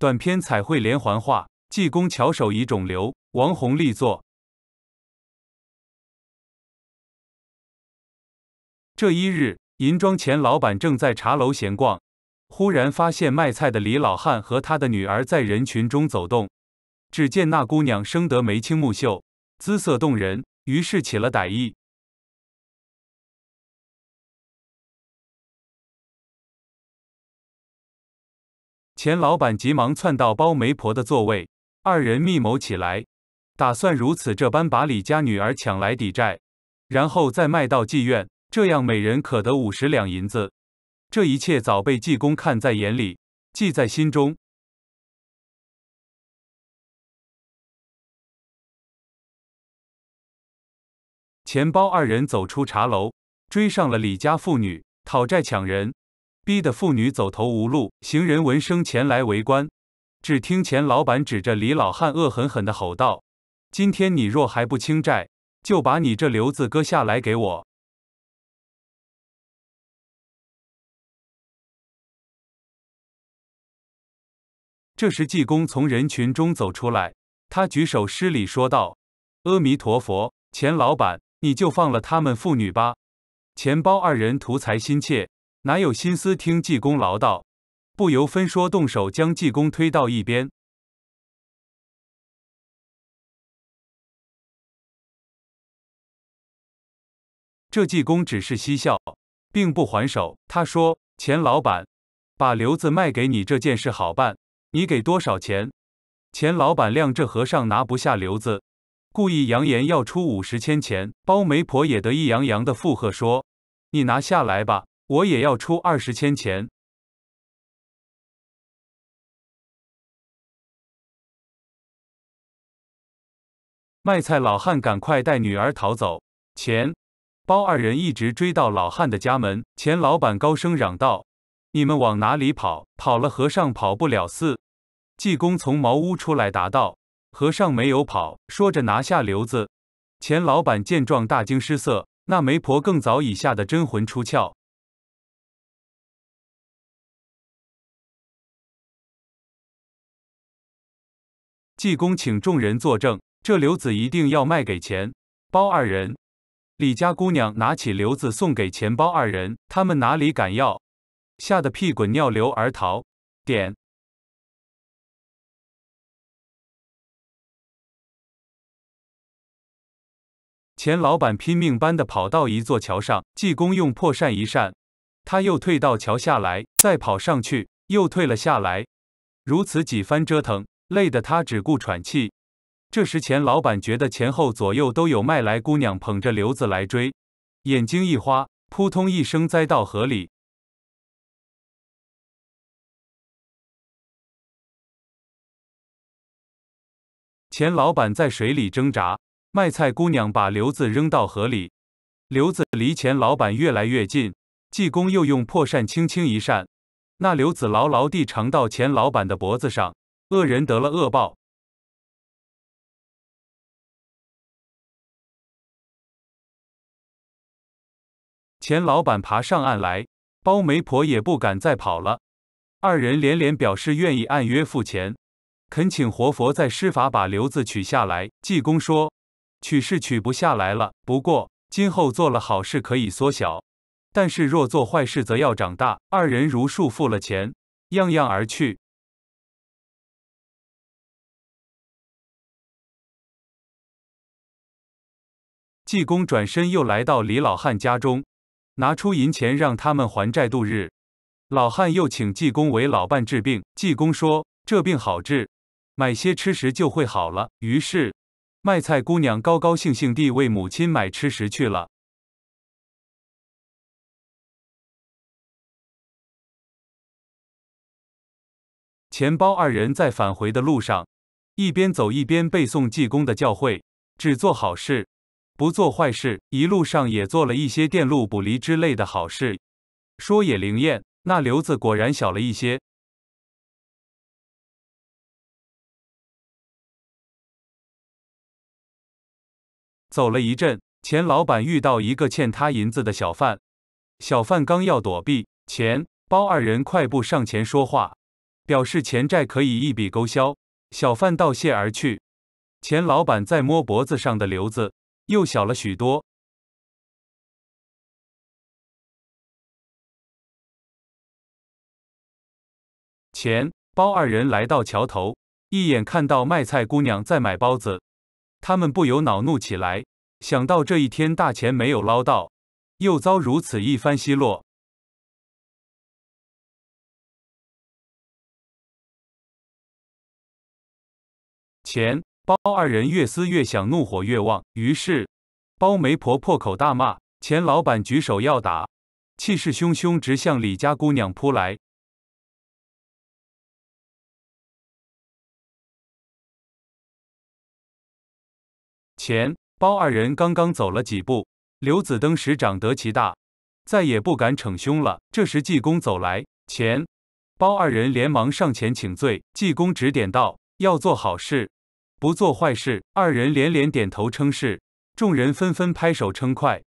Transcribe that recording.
短篇彩绘连环画《济公巧手以肿瘤》，王红力作。这一日，银庄前老板正在茶楼闲逛，忽然发现卖菜的李老汉和他的女儿在人群中走动。只见那姑娘生得眉清目秀，姿色动人，于是起了歹意。钱老板急忙窜到包媒婆的座位，二人密谋起来，打算如此这般把李家女儿抢来抵债，然后再卖到妓院，这样每人可得五十两银子。这一切早被济公看在眼里，记在心中。钱包二人走出茶楼，追上了李家父女，讨债抢人。逼得妇女走投无路，行人闻声前来围观。只听钱老板指着李老汉，恶狠狠地吼道：“今天你若还不清债，就把你这瘤子割下来给我！”这时，济公从人群中走出来，他举手施礼，说道：“阿弥陀佛，钱老板，你就放了他们父女吧。钱包二人图财心切。”哪有心思听济公唠叨？不由分说，动手将济公推到一边。这济公只是嬉笑，并不还手。他说：“钱老板，把瘤子卖给你这件事好办，你给多少钱？”钱老板亮这和尚拿不下瘤子，故意扬言要出五十千钱。包媒婆也得意洋洋的附和说：“你拿下来吧。”我也要出二十千钱。卖菜老汉赶快带女儿逃走。钱、包二人一直追到老汉的家门钱老板高声嚷道：“你们往哪里跑？跑了和尚跑不了寺。”济公从茅屋出来答道：“和尚没有跑。”说着拿下瘤子。钱老板见状大惊失色，那媒婆更早已吓得真魂出窍。济公请众人作证，这瘤子一定要卖给钱包二人。李家姑娘拿起瘤子送给钱包二人，他们哪里敢要？吓得屁滚尿流而逃。点。钱老板拼命般的跑到一座桥上，济公用破扇一扇，他又退到桥下来，再跑上去，又退了下来，如此几番折腾。累得他只顾喘气。这时，钱老板觉得前后左右都有卖来姑娘捧着瘤子来追，眼睛一花，扑通一声栽到河里。钱老板在水里挣扎，卖菜姑娘把瘤子扔到河里，瘤子离钱老板越来越近。济公又用破扇轻轻一扇，那瘤子牢牢地缠到钱老板的脖子上。恶人得了恶报，钱老板爬上岸来，包媒婆也不敢再跑了。二人连连表示愿意按约付钱，恳请活佛再施法把瘤子取下来。济公说：“取是取不下来了，不过今后做了好事可以缩小，但是若做坏事则要长大。”二人如数付了钱，样样而去。济公转身又来到李老汉家中，拿出银钱让他们还债度日。老汉又请济公为老伴治病。济公说：“这病好治，买些吃食就会好了。”于是，卖菜姑娘高高兴兴地为母亲买吃食去了。钱包二人在返回的路上，一边走一边背诵济公的教诲：只做好事。不做坏事，一路上也做了一些电路补离之类的好事，说也灵验，那瘤子果然小了一些。走了一阵，钱老板遇到一个欠他银子的小贩，小贩刚要躲避，钱包二人快步上前说话，表示钱债可以一笔勾销，小贩道谢而去。钱老板在摸脖子上的瘤子。又小了许多。钱、包二人来到桥头，一眼看到卖菜姑娘在买包子，他们不由恼怒起来。想到这一天大钱没有捞到，又遭如此一番奚落，钱。包二人越思越想，怒火越旺，于是包媒婆破口大骂，钱老板举手要打，气势汹汹直向李家姑娘扑来。钱包二人刚刚走了几步，刘子登时长得其大，再也不敢逞凶了。这时济公走来，钱包二人连忙上前请罪，济公指点道：“要做好事。”不做坏事，二人连连点头称是，众人纷纷拍手称快。